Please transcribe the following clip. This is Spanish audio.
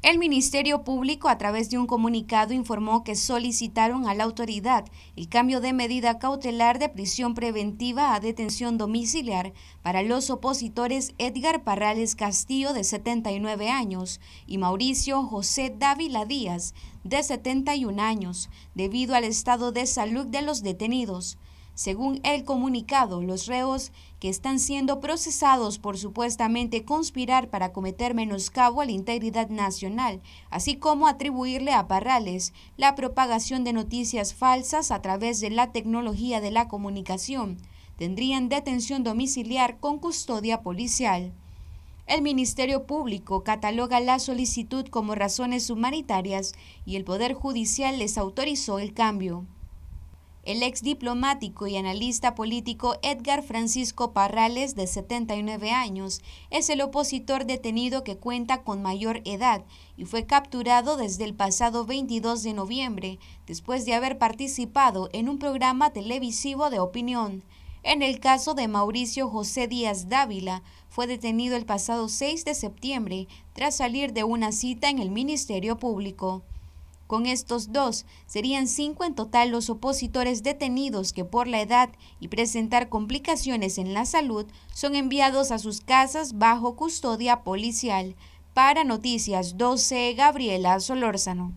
El Ministerio Público a través de un comunicado informó que solicitaron a la autoridad el cambio de medida cautelar de prisión preventiva a detención domiciliar para los opositores Edgar Parrales Castillo de 79 años y Mauricio José Dávila Díaz de 71 años debido al estado de salud de los detenidos. Según el comunicado, los reos que están siendo procesados por supuestamente conspirar para cometer menoscabo a la integridad nacional, así como atribuirle a Parrales la propagación de noticias falsas a través de la tecnología de la comunicación, tendrían detención domiciliar con custodia policial. El Ministerio Público cataloga la solicitud como razones humanitarias y el Poder Judicial les autorizó el cambio. El ex diplomático y analista político Edgar Francisco Parrales, de 79 años, es el opositor detenido que cuenta con mayor edad y fue capturado desde el pasado 22 de noviembre, después de haber participado en un programa televisivo de opinión. En el caso de Mauricio José Díaz Dávila, fue detenido el pasado 6 de septiembre tras salir de una cita en el Ministerio Público. Con estos dos, serían cinco en total los opositores detenidos que por la edad y presentar complicaciones en la salud son enviados a sus casas bajo custodia policial. Para Noticias 12, Gabriela Solórzano.